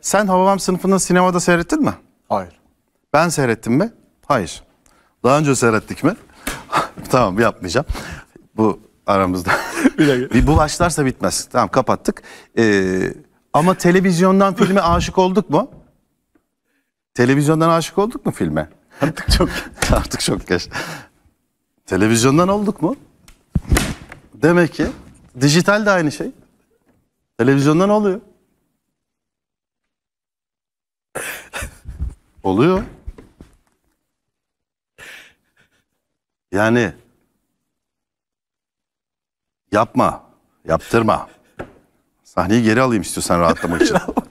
Sen Hababam sınıfını sinemada seyrettin mi? Hayır. Ben seyrettim mi? Hayır. Daha önce seyrettik mi? tamam yapmayacağım. Bu aramızda. bir dakika. Bir bitmez. Tamam kapattık. Ee, ama televizyondan filme aşık olduk mu? Televizyondan aşık olduk mu filme? Artık çok artık çok geç. Televizyondan olduk mu? Demek ki dijital de aynı şey. Televizyondan oluyor. Oluyor. Yani yapma, yaptırma. Sahneyi geri alayım istiyorsan rahatlamak için.